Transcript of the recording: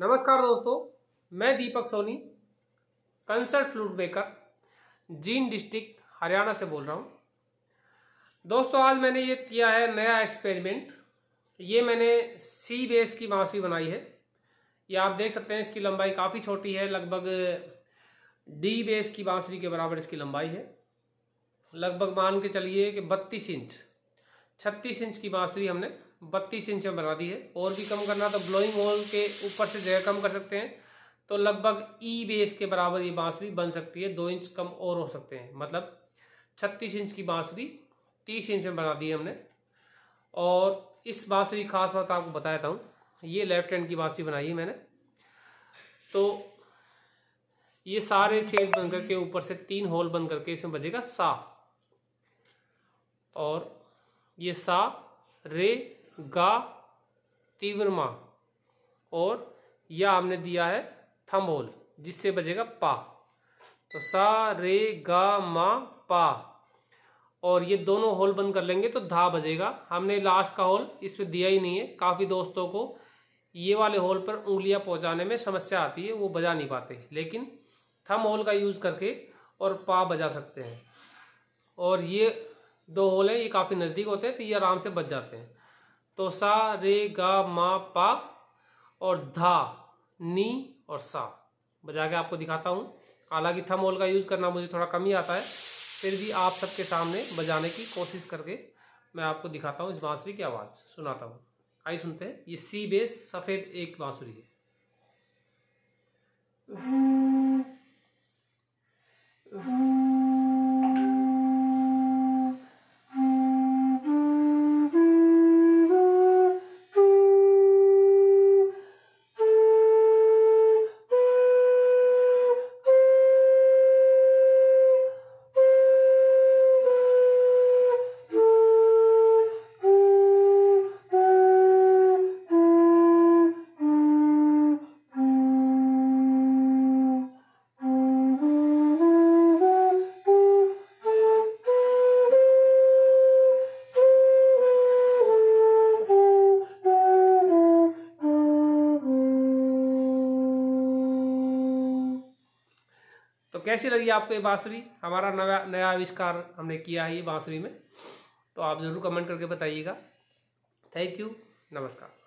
नमस्कार दोस्तों मैं Deepak Soni concert flute baker जीन डिस्ट्रिक्ट हरियाणा से बोल रहा हूँ दोस्तों आज मैंने ये किया है नया एक्सपेरिमेंट ये मैंने सी बेस की बांसुरी बनाई है ये आप देख सकते हैं इसकी लंबाई काफ़ी छोटी है लगभग डी बेस की बांसुरी के बराबर इसकी लंबाई है लगभग मान के चलिए कि बत्तीस इंच छत्तीस इंच की बांसुरी हमने बत्तीस इंच में बना दी है और भी कम करना तो ब्लोइंग होल के ऊपर से जगह कम कर सकते हैं तो लगभग ई e बेस के बराबर ये बांसुरी बन सकती है दो इंच कम और हो सकते हैं मतलब छत्तीस इंच की बांसुरी तीस इंच में बना दी है हमने और इस बांसुरी खास बात आपको बताया हूँ ये लेफ्ट हैंड की बांसुरी बनाई है मैंने तो ये सारे छेद बन करके ऊपर से तीन होल बन करके इसमें बजेगा सा और ये सा रे गा तीव्रमा और यह हमने दिया है थम्बोल जिससे बजेगा पा तो सा रे गा मा पा और ये दोनों होल बंद कर लेंगे तो धा बजेगा हमने लास्ट का होल इसमें दिया ही नहीं है काफ़ी दोस्तों को ये वाले होल पर उंगलियां पहुंचाने में समस्या आती है वो बजा नहीं पाते लेकिन थम होल का यूज़ करके और पा बजा सकते हैं और ये दो होल हैं ये काफ़ी नज़दीक होते हैं तो ये आराम से बच जाते हैं तो सा रे गा मा पा और धा नी और सा बजा के आपको दिखाता हूँ हालांकि थम होल का यूज़ करना मुझे थोड़ा कम ही आता है फिर भी आप सबके सामने बजाने की कोशिश करके मैं आपको दिखाता हूँ इस बांसुरी की आवाज़ सुनाता हूँ आई सुनते हैं ये सी बेस सफ़ेद एक बांसुरी है तो कैसी लगी आपको ये बाँसुरी हमारा नया नया आविष्कार हमने किया है ये बाँसुरी में तो आप ज़रूर कमेंट करके बताइएगा थैंक यू नमस्कार